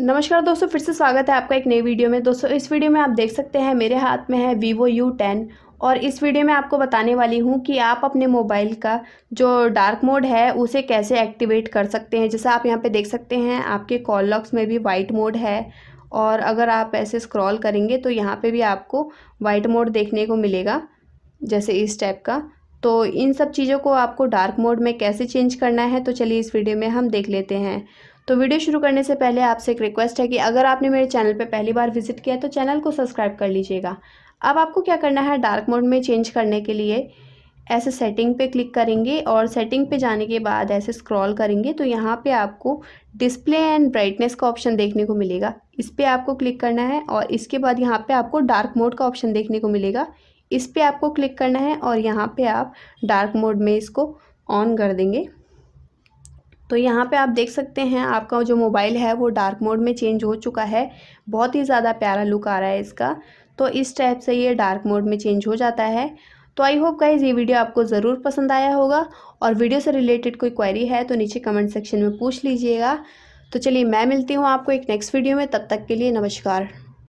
नमस्कार दोस्तों फिर से स्वागत है आपका एक नई वीडियो में दोस्तों इस वीडियो में आप देख सकते हैं मेरे हाथ में है वीवो यू टेन और इस वीडियो में आपको बताने वाली हूँ कि आप अपने मोबाइल का जो डार्क मोड है उसे कैसे एक्टिवेट कर सकते हैं जैसा आप यहाँ पे देख सकते हैं आपके कॉल लॉक्स में भी वाइट मोड है और अगर आप ऐसे स्क्रॉल करेंगे तो यहाँ पर भी आपको वाइट मोड देखने को मिलेगा जैसे इस टाइप का तो इन सब चीज़ों को आपको डार्क मोड में कैसे चेंज करना है तो चलिए इस वीडियो में हम देख लेते हैं तो वीडियो शुरू करने से पहले आपसे एक रिक्वेस्ट है कि अगर आपने मेरे चैनल पर पहली बार विजिट किया तो चैनल को सब्सक्राइब कर लीजिएगा अब आपको क्या करना है डार्क मोड में चेंज करने के लिए ऐसे सेटिंग पे क्लिक करेंगे और सेटिंग पे जाने के बाद ऐसे स्क्रॉल करेंगे तो यहाँ पे आपको डिस्प्ले एंड ब्राइटनेस का ऑप्शन देखने को मिलेगा इस पर आपको क्लिक करना है और इसके बाद यहाँ पे आपको डार्क मोड का ऑप्शन देखने को मिलेगा इस पर आपको क्लिक करना है और यहाँ पे आप डार्क मोड में इसको ऑन कर देंगे तो यहाँ पे आप देख सकते हैं आपका जो मोबाइल है वो डार्क मोड में चेंज हो चुका है बहुत ही ज़्यादा प्यारा लुक आ रहा है इसका तो इस टाइप से ये डार्क मोड में चेंज हो जाता है तो आई होप गाइज ये वीडियो आपको ज़रूर पसंद आया होगा और वीडियो से रिलेटेड कोई क्वेरी है तो नीचे कमेंट सेक्शन में पूछ लीजिएगा तो चलिए मैं मिलती हूँ आपको एक नेक्स्ट वीडियो में तब तक के लिए नमस्कार